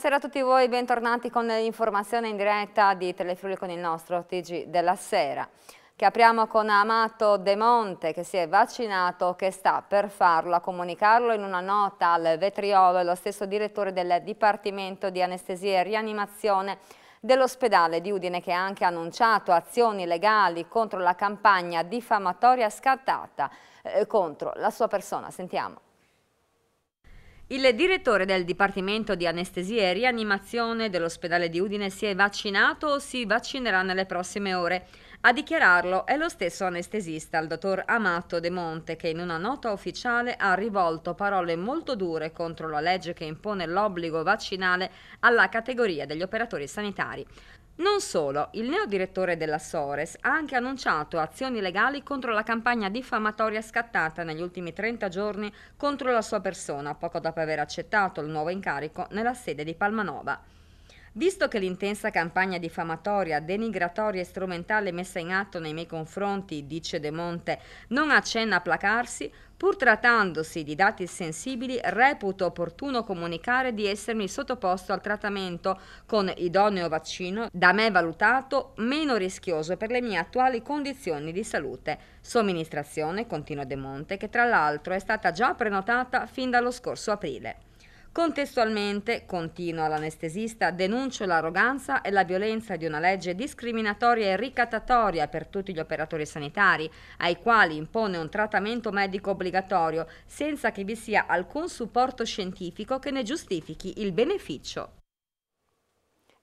Buonasera a tutti voi, bentornati con l'informazione in diretta di Telefriuli con il nostro TG della sera che apriamo con Amato De Monte che si è vaccinato, che sta per farlo. A comunicarlo in una nota al vetriolo e lo stesso direttore del Dipartimento di Anestesia e Rianimazione dell'ospedale di Udine che ha anche annunciato azioni legali contro la campagna diffamatoria scattata eh, contro la sua persona. Sentiamo. Il direttore del Dipartimento di Anestesia e Rianimazione dell'ospedale di Udine si è vaccinato o si vaccinerà nelle prossime ore. A dichiararlo è lo stesso anestesista, il dottor Amato De Monte, che in una nota ufficiale ha rivolto parole molto dure contro la legge che impone l'obbligo vaccinale alla categoria degli operatori sanitari. Non solo, il neodirettore della Sores ha anche annunciato azioni legali contro la campagna diffamatoria scattata negli ultimi 30 giorni contro la sua persona, poco dopo aver accettato il nuovo incarico nella sede di Palmanova. Visto che l'intensa campagna diffamatoria, denigratoria e strumentale messa in atto nei miei confronti, dice De Monte, non accenna a placarsi, pur trattandosi di dati sensibili, reputo opportuno comunicare di essermi sottoposto al trattamento con idoneo vaccino, da me valutato meno rischioso per le mie attuali condizioni di salute. Somministrazione, continua De Monte, che tra l'altro è stata già prenotata fin dallo scorso aprile. Contestualmente, continua l'anestesista, denuncio l'arroganza e la violenza di una legge discriminatoria e ricattatoria per tutti gli operatori sanitari, ai quali impone un trattamento medico obbligatorio senza che vi sia alcun supporto scientifico che ne giustifichi il beneficio.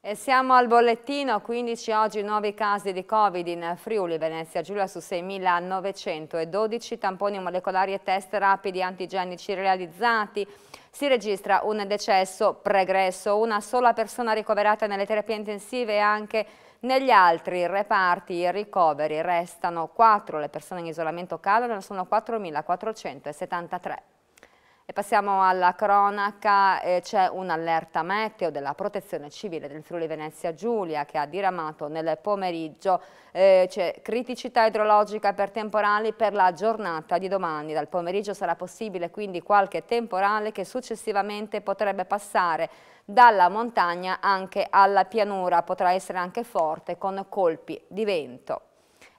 E siamo al bollettino, 15 oggi nuovi casi di Covid in Friuli, Venezia Giulia su 6.912, tamponi molecolari e test rapidi antigenici realizzati, si registra un decesso pregresso, una sola persona ricoverata nelle terapie intensive e anche negli altri reparti i ricoveri restano 4, le persone in isolamento calano sono 4.473. E passiamo alla cronaca, eh, c'è un'allerta meteo della protezione civile del Friuli Venezia Giulia che ha diramato nel pomeriggio eh, c'è criticità idrologica per temporali per la giornata di domani. Dal pomeriggio sarà possibile quindi qualche temporale che successivamente potrebbe passare dalla montagna anche alla pianura, potrà essere anche forte con colpi di vento.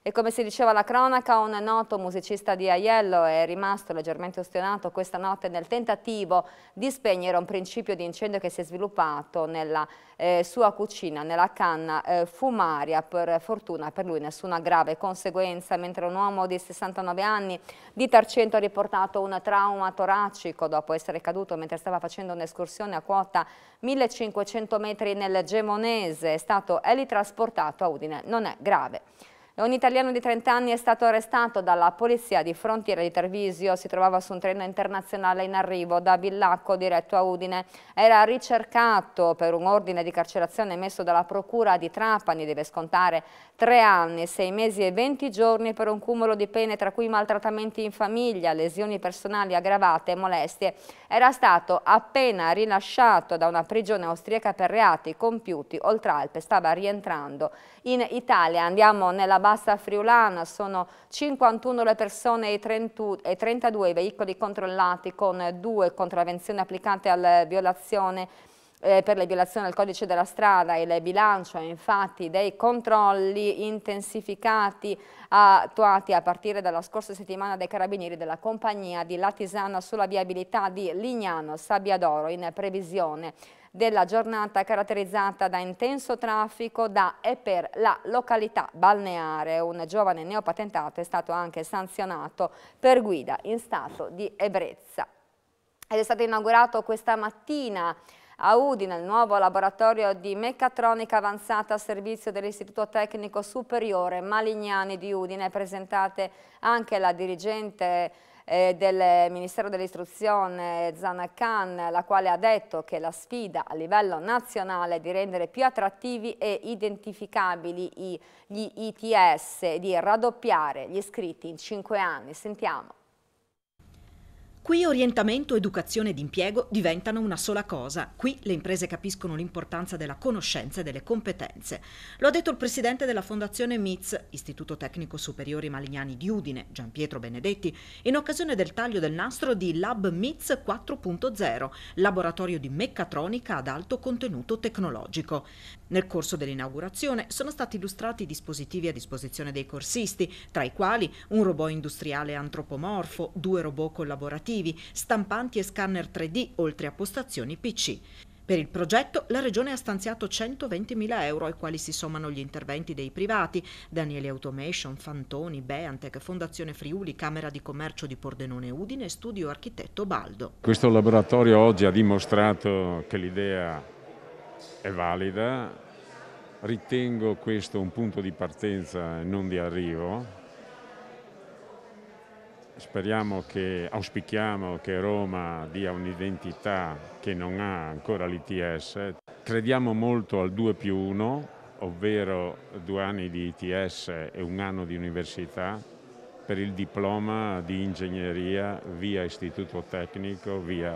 E come si diceva la cronaca, un noto musicista di Aiello è rimasto leggermente ustionato questa notte nel tentativo di spegnere un principio di incendio che si è sviluppato nella eh, sua cucina, nella canna eh, fumaria. Per fortuna per lui nessuna grave conseguenza, mentre un uomo di 69 anni di Tarcento ha riportato un trauma toracico dopo essere caduto mentre stava facendo un'escursione a quota 1500 metri nel Gemonese. È stato elitrasportato a Udine. Non è grave. Un italiano di 30 anni è stato arrestato dalla polizia di frontiera di Tarvisio, si trovava su un treno internazionale in arrivo da Villacco diretto a Udine. Era ricercato per un ordine di carcerazione emesso dalla procura di Trapani, deve scontare tre anni, sei mesi e venti giorni per un cumulo di pene tra cui maltrattamenti in famiglia, lesioni personali aggravate e molestie. Era stato appena rilasciato da una prigione austriaca per reati compiuti oltre Alpe, stava rientrando in Italia. Andiamo nella bassa friulana, sono 51 le persone e, 30, e 32 i veicoli controllati con due contravenzioni applicate eh, per le violazioni al codice della strada e il bilancio infatti dei controlli intensificati attuati a partire dalla scorsa settimana dai carabinieri della compagnia di Latisana sulla viabilità di Lignano Sabbiadoro in previsione della giornata caratterizzata da intenso traffico da e per la località balneare. Un giovane neopatentato è stato anche sanzionato per guida in stato di ebrezza. Ed è stato inaugurato questa mattina a Udine il nuovo laboratorio di meccatronica avanzata a servizio dell'Istituto Tecnico Superiore Malignani di Udine. Presentate anche la dirigente eh, del Ministero dell'Istruzione Zana Khan, la quale ha detto che la sfida a livello nazionale è di rendere più attrattivi e identificabili gli ITS, di raddoppiare gli iscritti in cinque anni. Sentiamo. Qui orientamento, educazione ed impiego diventano una sola cosa. Qui le imprese capiscono l'importanza della conoscenza e delle competenze. Lo ha detto il presidente della Fondazione MITS, Istituto Tecnico Superiore Malignani di Udine, Gian Pietro Benedetti, in occasione del taglio del nastro di Lab MITS 4.0, laboratorio di meccatronica ad alto contenuto tecnologico. Nel corso dell'inaugurazione sono stati illustrati i dispositivi a disposizione dei corsisti, tra i quali un robot industriale antropomorfo, due robot collaborativi, obiettivi, stampanti e scanner 3D, oltre a postazioni PC. Per il progetto la Regione ha stanziato 120.000 euro ai quali si sommano gli interventi dei privati, Daniele Automation, Fantoni, Beantec, Fondazione Friuli, Camera di Commercio di Pordenone Udine e Studio Architetto Baldo. Questo laboratorio oggi ha dimostrato che l'idea è valida, ritengo questo un punto di partenza e non di arrivo, speriamo che, auspichiamo che Roma dia un'identità che non ha ancora l'ITS. Crediamo molto al 2 più 1, ovvero due anni di ITS e un anno di università per il diploma di ingegneria via istituto tecnico, via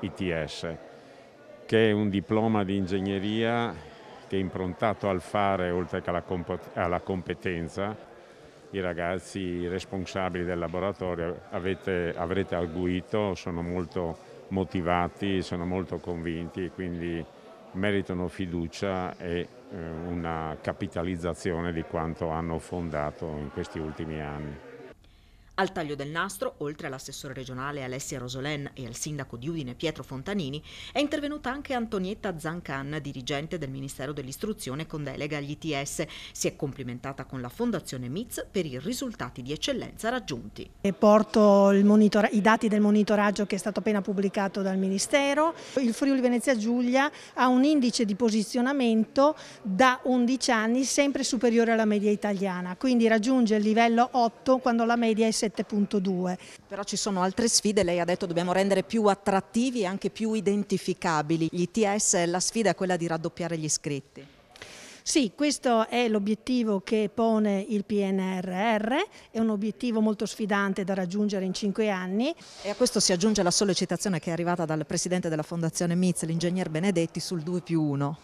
ITS, che è un diploma di ingegneria che è improntato al fare oltre che alla competenza i ragazzi responsabili del laboratorio avete, avrete arguito, sono molto motivati, sono molto convinti e quindi meritano fiducia e eh, una capitalizzazione di quanto hanno fondato in questi ultimi anni. Al taglio del nastro, oltre all'assessore regionale Alessia Rosolen e al sindaco di Udine Pietro Fontanini, è intervenuta anche Antonietta Zancan, dirigente del Ministero dell'Istruzione con delega agli ITS. Si è complimentata con la Fondazione MITS per i risultati di eccellenza raggiunti. E porto i dati del monitoraggio che è stato appena pubblicato dal Ministero. Il Friuli Venezia Giulia ha un indice di posizionamento da 11 anni sempre superiore alla media italiana, quindi raggiunge il livello 8 quando la media è 6. 7.2. Però ci sono altre sfide, lei ha detto dobbiamo rendere più attrattivi e anche più identificabili. Gli ITS, la sfida è quella di raddoppiare gli iscritti. Sì, questo è l'obiettivo che pone il PNRR, è un obiettivo molto sfidante da raggiungere in cinque anni. E a questo si aggiunge la sollecitazione che è arrivata dal presidente della Fondazione MIZ, l'ingegner Benedetti, sul 2 più 1.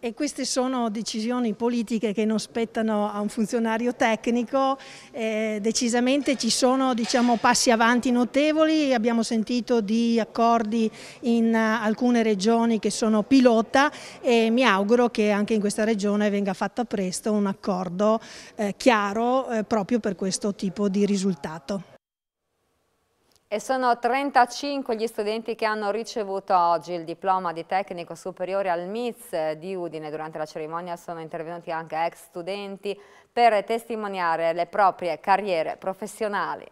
E queste sono decisioni politiche che non spettano a un funzionario tecnico, eh, decisamente ci sono diciamo, passi avanti notevoli, abbiamo sentito di accordi in eh, alcune regioni che sono pilota e mi auguro che anche in questa regione venga fatto presto un accordo eh, chiaro eh, proprio per questo tipo di risultato. E sono 35 gli studenti che hanno ricevuto oggi il diploma di tecnico superiore al MITS di Udine. Durante la cerimonia sono intervenuti anche ex studenti per testimoniare le proprie carriere professionali.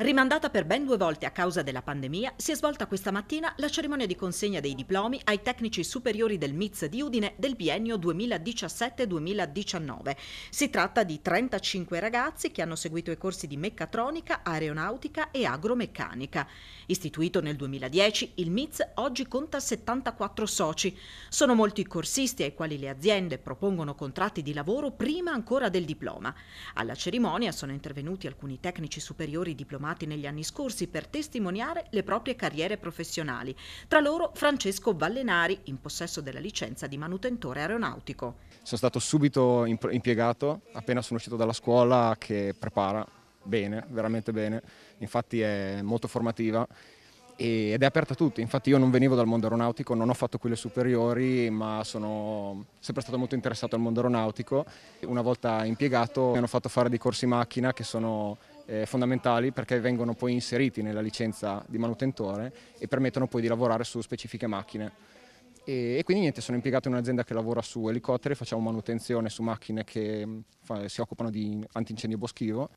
Rimandata per ben due volte a causa della pandemia, si è svolta questa mattina la cerimonia di consegna dei diplomi ai tecnici superiori del MITS di Udine del biennio 2017-2019. Si tratta di 35 ragazzi che hanno seguito i corsi di meccatronica, aeronautica e agromeccanica. Istituito nel 2010, il MITS oggi conta 74 soci. Sono molti i corsisti ai quali le aziende propongono contratti di lavoro prima ancora del diploma. Alla cerimonia sono intervenuti alcuni tecnici superiori diplomati formati negli anni scorsi per testimoniare le proprie carriere professionali, tra loro Francesco Vallenari in possesso della licenza di manutentore aeronautico. Sono stato subito impiegato appena sono uscito dalla scuola che prepara bene, veramente bene, infatti è molto formativa ed è aperta a tutti. Infatti io non venivo dal mondo aeronautico, non ho fatto quelle superiori, ma sono sempre stato molto interessato al mondo aeronautico. Una volta impiegato mi hanno fatto fare dei corsi macchina che sono eh, fondamentali perché vengono poi inseriti nella licenza di manutentore e permettono poi di lavorare su specifiche macchine. E, e quindi niente, sono impiegato in un'azienda che lavora su elicotteri, facciamo manutenzione su macchine che mm, fa, si occupano di antincendio boschivo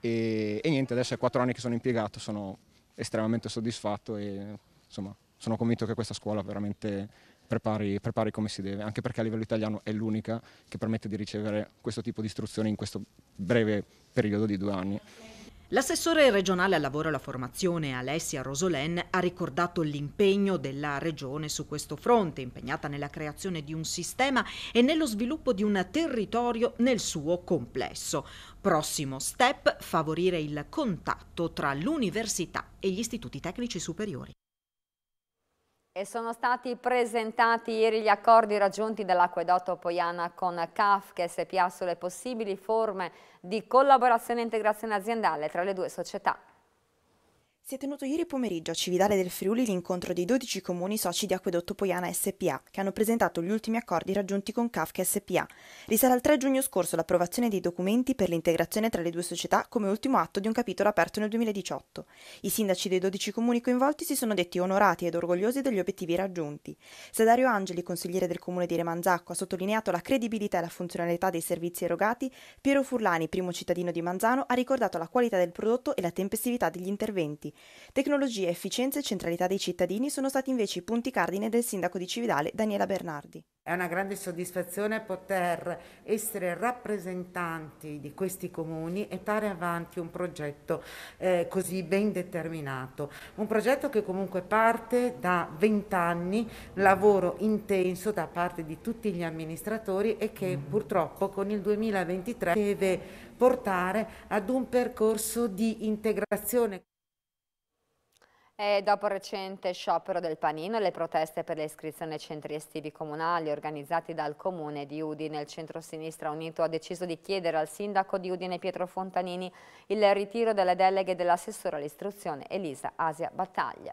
e, e niente, adesso è quattro anni che sono impiegato, sono estremamente soddisfatto e insomma sono convinto che questa scuola veramente prepari, prepari come si deve, anche perché a livello italiano è l'unica che permette di ricevere questo tipo di istruzione in questo breve periodo di due anni. L'assessore regionale al lavoro e alla formazione Alessia Rosolen ha ricordato l'impegno della regione su questo fronte, impegnata nella creazione di un sistema e nello sviluppo di un territorio nel suo complesso. Prossimo step, favorire il contatto tra l'università e gli istituti tecnici superiori. E sono stati presentati ieri gli accordi raggiunti dall'acquedotto Poiana con CAF che SPA sulle possibili forme di collaborazione e integrazione aziendale tra le due società. Si è tenuto ieri pomeriggio a Cividale del Friuli l'incontro dei 12 comuni soci di Acquedotto Poiana SPA, che hanno presentato gli ultimi accordi raggiunti con Kafka SPA. Risale al 3 giugno scorso l'approvazione dei documenti per l'integrazione tra le due società come ultimo atto di un capitolo aperto nel 2018. I sindaci dei 12 comuni coinvolti si sono detti onorati ed orgogliosi degli obiettivi raggiunti. Sedario Angeli, consigliere del comune di Remanzacco, ha sottolineato la credibilità e la funzionalità dei servizi erogati. Piero Furlani, primo cittadino di Manzano, ha ricordato la qualità del prodotto e la tempestività degli interventi. Tecnologie, efficienza e centralità dei cittadini sono stati invece i punti cardine del sindaco di Cividale Daniela Bernardi. È una grande soddisfazione poter essere rappresentanti di questi comuni e dare avanti un progetto eh, così ben determinato. Un progetto che comunque parte da vent'anni, lavoro intenso da parte di tutti gli amministratori e che mm. purtroppo con il 2023 deve portare ad un percorso di integrazione. E dopo il recente sciopero del panino e le proteste per le iscrizioni ai centri estivi comunali organizzati dal comune di Udine, il centro-sinistra unito ha deciso di chiedere al sindaco di Udine Pietro Fontanini il ritiro delle deleghe dell'assessore all'istruzione Elisa Asia Battaglia.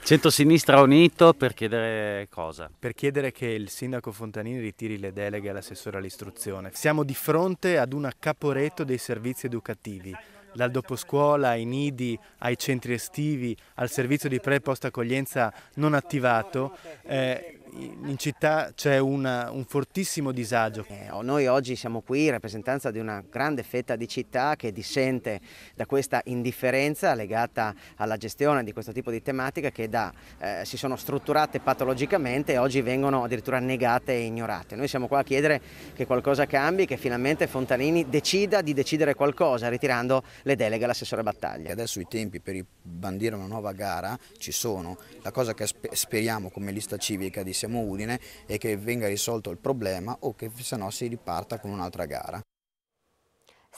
Centro-sinistra unito per chiedere cosa? Per chiedere che il sindaco Fontanini ritiri le deleghe all'assessore all'istruzione. Siamo di fronte ad un accaporetto dei servizi educativi dal doposcuola ai nidi, ai centri estivi, al servizio di pre e post accoglienza non attivato, eh, in città c'è una, un fortissimo disagio. Eh, noi oggi siamo qui in rappresentanza di una grande fetta di città che dissente da questa indifferenza legata alla gestione di questo tipo di tematica che da, eh, si sono strutturate patologicamente e oggi vengono addirittura negate e ignorate. Noi siamo qua a chiedere che qualcosa cambi, che finalmente Fontanini decida di decidere qualcosa ritirando le deleghe all'assessore Battaglia. Adesso i tempi per bandire una nuova gara ci sono, la cosa che speriamo come lista civica di siamo Udine e che venga risolto il problema o che se no si riparta con un'altra gara.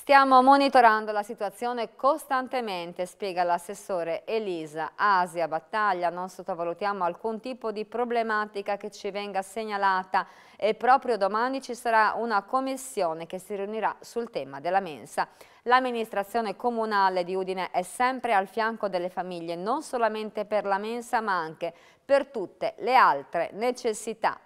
Stiamo monitorando la situazione costantemente, spiega l'assessore Elisa Asia Battaglia. Non sottovalutiamo alcun tipo di problematica che ci venga segnalata e proprio domani ci sarà una commissione che si riunirà sul tema della mensa. L'amministrazione comunale di Udine è sempre al fianco delle famiglie, non solamente per la mensa ma anche per tutte le altre necessità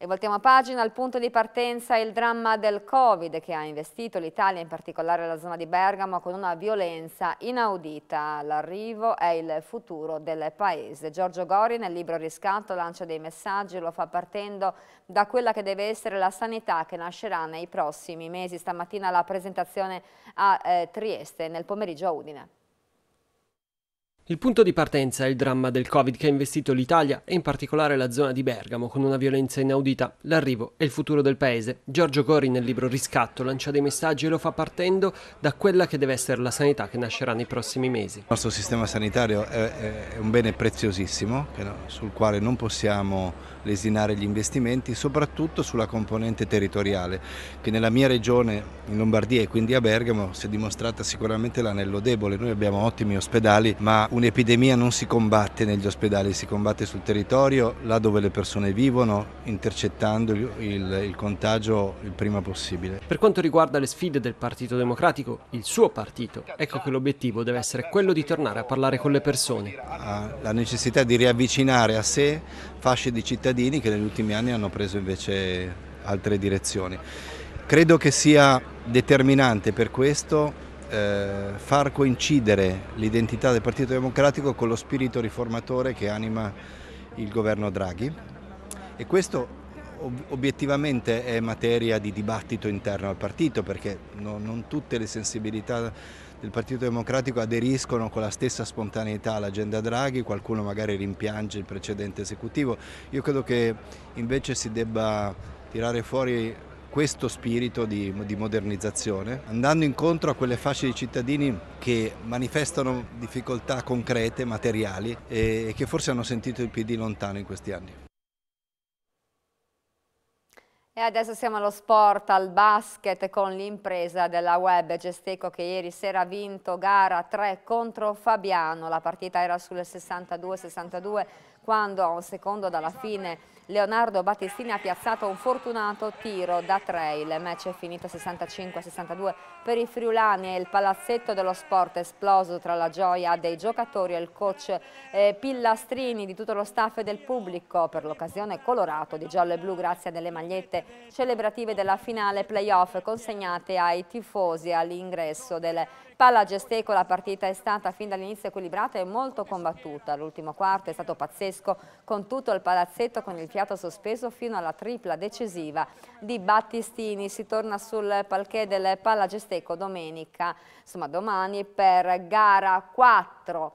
e voltiamo pagina, al punto di partenza il dramma del Covid che ha investito l'Italia, in particolare la zona di Bergamo, con una violenza inaudita. L'arrivo è il futuro del paese. Giorgio Gori nel libro Riscatto lancia dei messaggi, lo fa partendo da quella che deve essere la sanità che nascerà nei prossimi mesi. Stamattina la presentazione a eh, Trieste, nel pomeriggio a Udine. Il punto di partenza è il dramma del Covid che ha investito l'Italia e in particolare la zona di Bergamo con una violenza inaudita, l'arrivo e il futuro del paese. Giorgio Gori nel libro Riscatto lancia dei messaggi e lo fa partendo da quella che deve essere la sanità che nascerà nei prossimi mesi. Il nostro sistema sanitario è, è un bene preziosissimo sul quale non possiamo lesinare gli investimenti, soprattutto sulla componente territoriale, che nella mia regione, in Lombardia e quindi a Bergamo, si è dimostrata sicuramente l'anello debole. Noi abbiamo ottimi ospedali, ma un'epidemia non si combatte negli ospedali, si combatte sul territorio, là dove le persone vivono, intercettando il, il, contagio il prima possibile. Per quanto riguarda le sfide del Partito Democratico, il suo partito, ecco che l'obiettivo deve essere quello di tornare a parlare con le persone. Ah, la necessità di riavvicinare a sé fasce di cittadini che negli ultimi anni hanno preso invece altre direzioni. Credo che sia determinante per questo eh, far coincidere l'identità del Partito Democratico con lo spirito riformatore che anima il governo Draghi e questo obiettivamente è materia di dibattito interno al partito perché no, non tutte le sensibilità del Partito Democratico aderiscono con la stessa spontaneità all'agenda Draghi, qualcuno magari rimpiange il precedente esecutivo. Io credo che invece si debba tirare fuori questo spirito di, di, modernizzazione, andando incontro a quelle fasce di cittadini che manifestano difficoltà concrete, materiali e che forse hanno sentito il PD lontano in questi anni. E adesso siamo allo sport, al basket con l'impresa della web Gesteco che ieri sera ha vinto gara 3 contro Fabiano. La partita era sul 62-62 quando a un secondo dalla esatto. fine Leonardo Battistini ha piazzato un fortunato tiro da tre. Il match è finito 65-62 per i friulani e il palazzetto dello sport è esploso tra la gioia dei giocatori e il coach eh, Pillastrini di tutto lo staff e del pubblico per l'occasione colorato di giallo e blu grazie alle magliette celebrative della finale playoff consegnate ai tifosi all'ingresso del Palla Gesteco. La partita è stata fin dall'inizio equilibrata e molto combattuta. L'ultimo quarto è stato pazzesco tedesco, con tutto il palazzetto con il fiato sospeso fino alla tripla decisiva di Battistini. Si torna sul palquet del Palagesteco domenica, insomma domani per gara 4.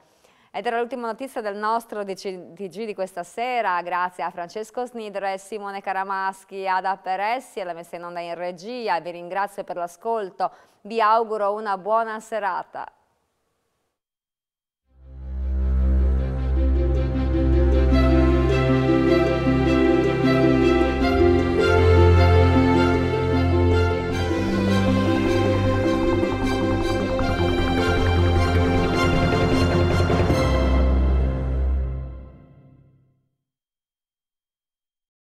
Ed era l'ultima notizia del nostro TG di questa sera, grazie a Francesco Snidro e Simone Caramaschi, Ada Peressi e la messa in onda in regia. Vi ringrazio per l'ascolto, vi auguro una buona serata.